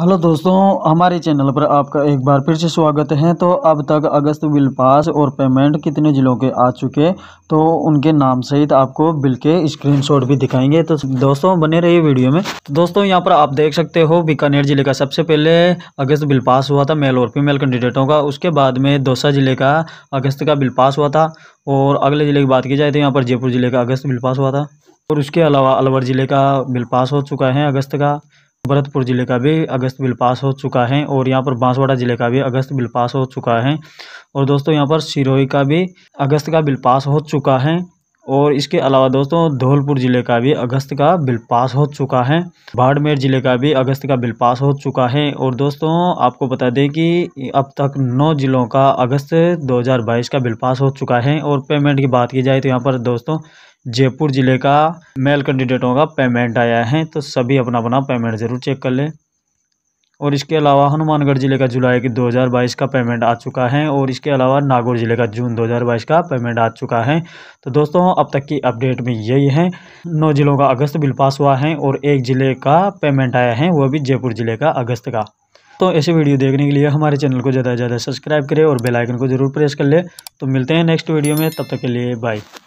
hello दोस्तों हमारे channel पर आपका एक बार फिर से स्वागत है तो अब तक अगस्त बिल पास और पेमेंट कितने ज़िलों के आ चुके तो उनके नाम सहित आपको बिल के स्क्रीनशॉट भी दिखाएंगे तो दोस्तों बने रहिए वीडियो में तो दोस्तों यहां पर आप देख सकते हो बीकानेर ज़िले का सबसे पहले अगस्त बिल पास हुआ था मेल और फीमेल कैंडिडेटों का उसके बाद में दौसा ज़िले का अगस्त का बिल पास हुआ था और अगले ज़िले की बात की जाए तो यहाँ पर जयपुर ज़िले का अगस्त बिल पास हुआ था और उसके अलावा अलवर ज़िले का बिल पास हो चुका है अगस्त का भरतपुर ज़िले का भी अगस्त बिल पास हो चुका है और यहाँ पर बांसवाड़ा ज़िले का भी अगस्त बिल पास हो चुका है और दोस्तों यहाँ पर सिरोही का भी अगस्त का बिल पास हो चुका है और इसके अलावा दोस्तों धौलपुर ज़िले का भी अगस्त का बिल पास हो चुका है बाड़मेर ज़िले का भी अगस्त का बिल पास हो चुका है और दोस्तों आपको बता दें कि अब तक नौ ज़िलों का अगस्त 2022 का बिल पास हो चुका है और पेमेंट की बात की जाए तो यहाँ पर दोस्तों जयपुर ज़िले का मेल कैंडिडेटों का पेमेंट आया है तो सभी अपना अपना पेमेंट ज़रूर चेक कर लें और इसके अलावा हनुमानगढ़ ज़िले का जुलाई की 2022 का पेमेंट आ चुका है और इसके अलावा नागौर ज़िले का जून 2022 का पेमेंट आ चुका है तो दोस्तों अब तक की अपडेट में यही है नौ ज़िलों का अगस्त बिल पास हुआ है और एक ज़िले का पेमेंट आया है वह भी जयपुर ज़िले का अगस्त का तो ऐसे वीडियो देखने के लिए हमारे चैनल को ज़्यादा से ज़्यादा सब्सक्राइब करें और बेलाइकन को ज़रूर प्रेस कर ले तो मिलते हैं नेक्स्ट वीडियो में तब तक के लिए बाय